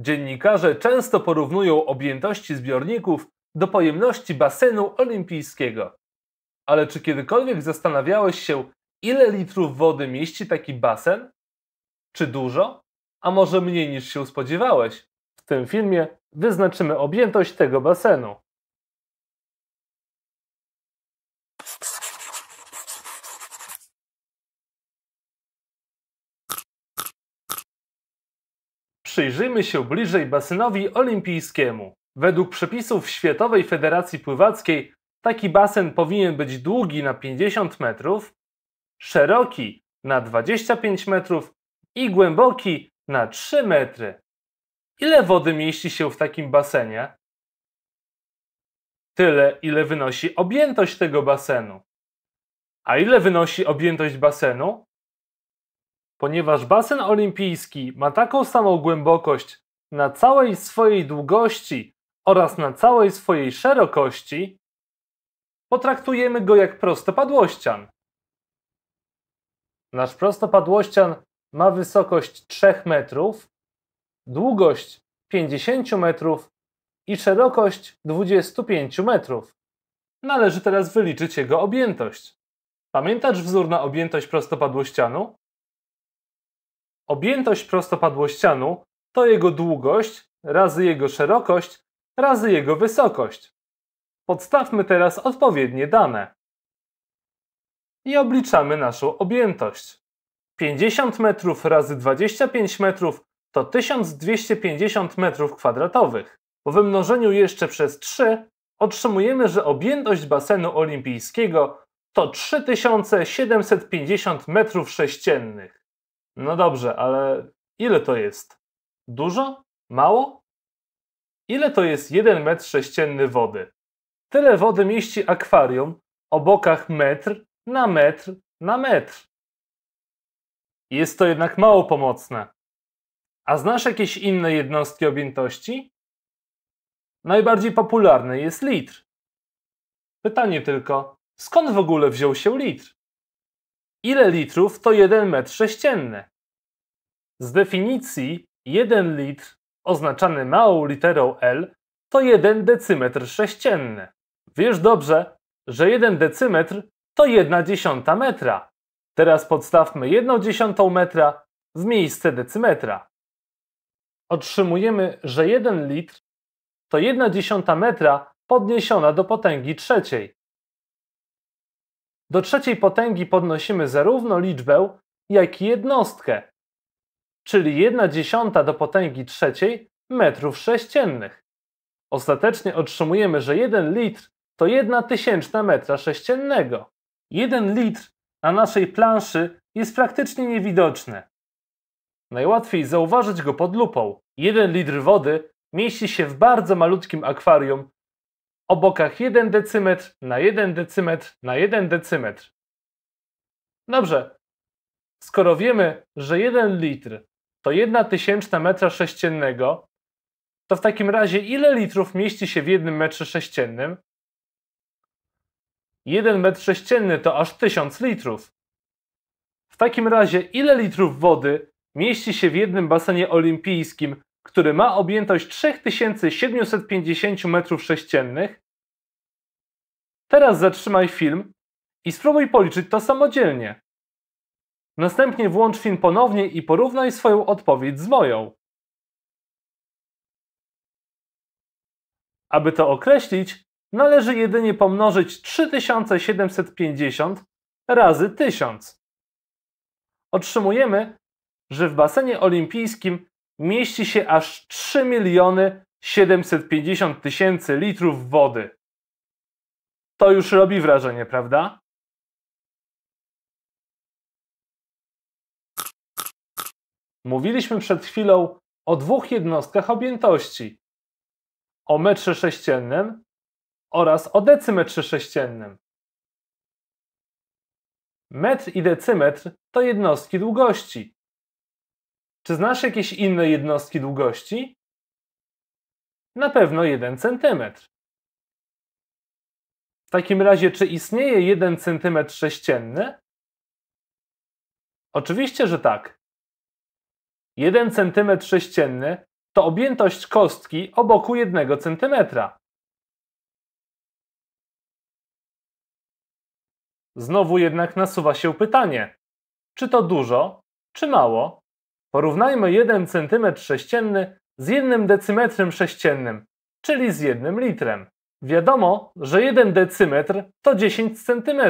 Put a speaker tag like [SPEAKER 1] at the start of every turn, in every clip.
[SPEAKER 1] Dziennikarze często porównują objętości zbiorników do pojemności basenu olimpijskiego. Ale czy kiedykolwiek zastanawiałeś się, ile litrów wody mieści taki basen? Czy dużo? A może mniej niż się spodziewałeś? W tym filmie wyznaczymy objętość tego basenu. przyjrzyjmy się bliżej basenowi olimpijskiemu. Według przepisów Światowej Federacji Pływackiej taki basen powinien być długi na 50 metrów, szeroki na 25 metrów i głęboki na 3 metry. Ile wody mieści się w takim basenie? Tyle, ile wynosi objętość tego basenu. A ile wynosi objętość basenu? Ponieważ basen olimpijski ma taką samą głębokość na całej swojej długości oraz na całej swojej szerokości, potraktujemy go jak prostopadłościan. Nasz prostopadłościan ma wysokość 3 metrów, długość 50 metrów i szerokość 25 metrów. Należy teraz wyliczyć jego objętość. Pamiętasz wzór na objętość prostopadłościanu? Objętość prostopadłościanu to jego długość razy jego szerokość razy jego wysokość. Podstawmy teraz odpowiednie dane. I obliczamy naszą objętość. 50 metrów razy 25 metrów to 1250 metrów kwadratowych. Po wymnożeniu jeszcze przez 3 otrzymujemy, że objętość basenu olimpijskiego to 3750 metrów sześciennych. No dobrze, ale ile to jest? Dużo? Mało? Ile to jest jeden metr sześcienny wody? Tyle wody mieści akwarium o bokach metr na metr na metr. Jest to jednak mało pomocne. A znasz jakieś inne jednostki objętości? Najbardziej popularny jest litr. Pytanie tylko, skąd w ogóle wziął się litr? Ile litrów to 1 metr sześcienny? Z definicji 1 litr oznaczany małą literą L to 1 decymetr sześcienny. Wiesz dobrze, że 1 decymetr to 1 dziesiąta metra. Teraz podstawmy 1 dziesiątą metra w miejsce decymetra. Otrzymujemy, że 1 litr to 1 dziesiąta metra podniesiona do potęgi trzeciej. Do trzeciej potęgi podnosimy zarówno liczbę, jak i jednostkę, czyli 1 dziesiąta do potęgi trzeciej metrów sześciennych. Ostatecznie otrzymujemy, że 1 litr to 1 tysięczna metra sześciennego. 1 litr na naszej planszy jest praktycznie niewidoczny. Najłatwiej zauważyć go pod lupą. 1 litr wody mieści się w bardzo malutkim akwarium o bokach 1 decymetr na 1 decymetr na 1 decymetr. Dobrze, skoro wiemy, że 1 litr to 1 tysięczna metra sześciennego, to w takim razie ile litrów mieści się w jednym metrze sześciennym? 1 metr sześcienny to aż 1000 litrów. W takim razie ile litrów wody mieści się w jednym basenie olimpijskim który ma objętość 3750 m3. Teraz zatrzymaj film i spróbuj policzyć to samodzielnie. Następnie włącz film ponownie i porównaj swoją odpowiedź z moją. Aby to określić, należy jedynie pomnożyć 3750 razy 1000. Otrzymujemy, że w basenie olimpijskim mieści się aż 3 miliony 750 tysięcy litrów wody. To już robi wrażenie, prawda? Mówiliśmy przed chwilą o dwóch jednostkach objętości: o metrze sześciennym oraz o decymetrze sześciennym. Metr i decymetr to jednostki długości. Czy znasz jakieś inne jednostki długości? Na pewno 1 cm. W takim razie, czy istnieje 1 cm sześcienny? Oczywiście, że tak. 1 cm sześcienny to objętość kostki o boku 1 cm. Znowu jednak nasuwa się pytanie, czy to dużo, czy mało? Porównajmy 1 cm sześcienny z 1 decymetrem sześciennym, czyli z 1 litrem. Wiadomo, że 1 decymetr to 10 cm.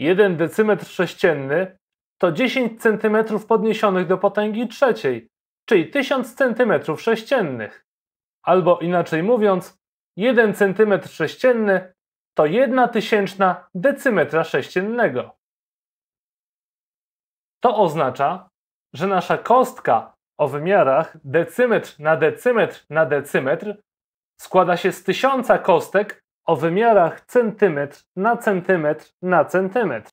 [SPEAKER 1] 1 decymetr sześcienny to 10 cm podniesionych do potęgi trzeciej, czyli 1000 cm sześciennych. Albo inaczej mówiąc, 1 cm sześcienny to 1 tysięczna decymetra sześciennego. To oznacza, że nasza kostka o wymiarach decymetr na decymetr na decymetr składa się z tysiąca kostek o wymiarach centymetr na centymetr na centymetr.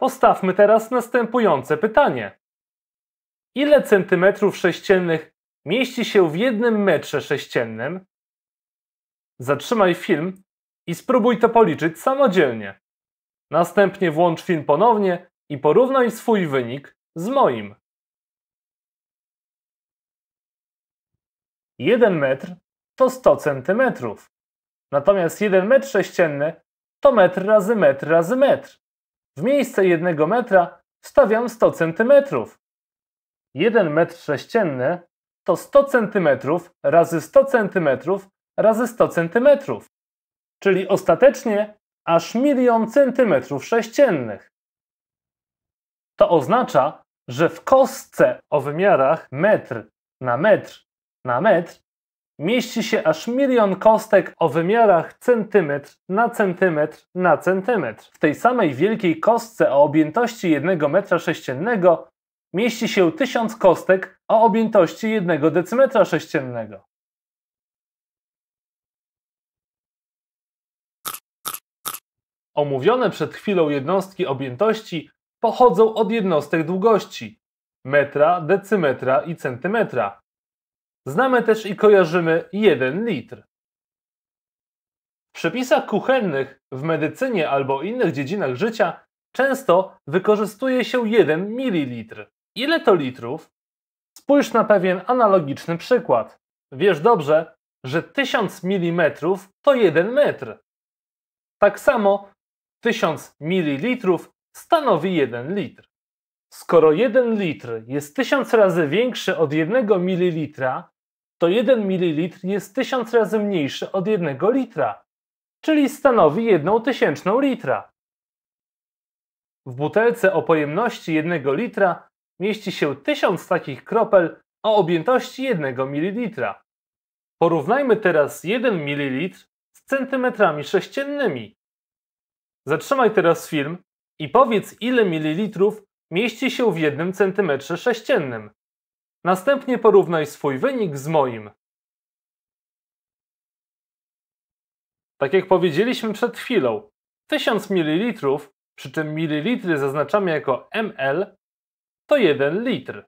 [SPEAKER 1] Postawmy teraz następujące pytanie. Ile centymetrów sześciennych mieści się w jednym metrze sześciennym? Zatrzymaj film i spróbuj to policzyć samodzielnie. Następnie włącz film ponownie i porównaj swój wynik z moim. 1 metr to 100 cm. natomiast 1 metr sześcienny to metr razy metr razy metr. W miejsce jednego metra wstawiam 100 cm. 1 metr sześcienny to 100 cm razy 100 cm razy 100 cm. czyli ostatecznie aż milion centymetrów sześciennych to oznacza, że w kostce o wymiarach metr na metr na metr mieści się aż milion kostek o wymiarach centymetr na centymetr na centymetr. W tej samej wielkiej kostce o objętości 1 metra sześciennego mieści się tysiąc kostek o objętości 1 decymetra sześciennego. Omówione przed chwilą jednostki objętości pochodzą od jednostek długości metra, decymetra i centymetra. Znamy też i kojarzymy 1 litr. W przepisach kuchennych, w medycynie albo innych dziedzinach życia często wykorzystuje się 1 ml. Ile to litrów? Spójrz na pewien analogiczny przykład. Wiesz dobrze, że 1000 mm to 1 metr. Tak samo 1000 ml stanowi 1 litr. Skoro 1 litr jest 1000 razy większy od 1 ml, to 1 ml jest 1000 razy mniejszy od 1 litra, czyli stanowi 1 tysięczną litra. W butelce o pojemności 1 litra mieści się 1000 takich kropel o objętości 1 ml. Porównajmy teraz 1 ml z centymetrami sześciennymi. Zatrzymaj teraz film i powiedz, ile mililitrów mieści się w jednym centymetrze sześciennym. Następnie porównaj swój wynik z moim. Tak jak powiedzieliśmy przed chwilą, 1000 ml, przy czym mililitry zaznaczamy jako ml, to 1 litr.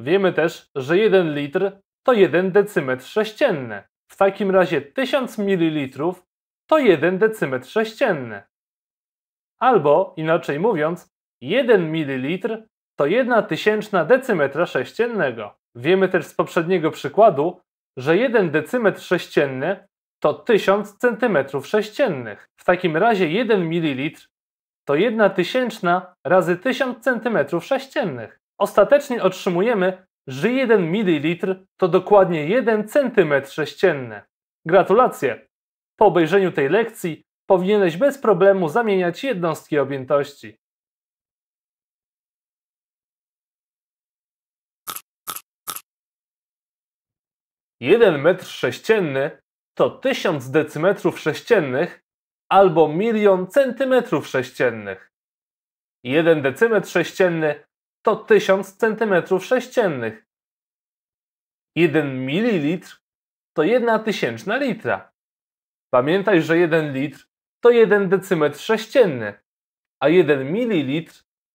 [SPEAKER 1] Wiemy też, że 1 litr to 1 decymetr sześcienny. W takim razie 1000 ml to 1 decymetr sześcienny. Albo inaczej mówiąc, 1 ml to 1 tysięczna decymetra sześciennego. Wiemy też z poprzedniego przykładu, że 1 decymetr sześcienny to 1000 cm sześciennych. W takim razie 1 ml to 1 tysięczna razy 1000 cm sześciennych. Ostatecznie otrzymujemy, że 1 ml to dokładnie 1 cm sześcienny. Gratulacje! Po obejrzeniu tej lekcji powinieneś bez problemu zamieniać jednostki objętości. Jeden metr sześcienny to tysiąc decymetrów sześciennych albo milion centymetrów sześciennych. Jeden decymetr sześcienny to tysiąc centymetrów sześciennych. Jeden mililitr to jedna tysięczna litra. Pamiętaj, że jeden litr to 1 decymetr sześcienny, a 1 ml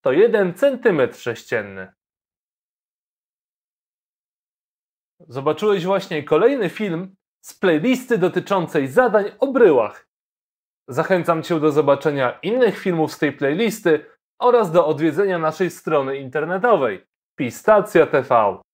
[SPEAKER 1] to 1 centymetr sześcienny. Zobaczyłeś właśnie kolejny film z playlisty dotyczącej zadań o bryłach. Zachęcam Cię do zobaczenia innych filmów z tej playlisty oraz do odwiedzenia naszej strony internetowej pistacja.tv.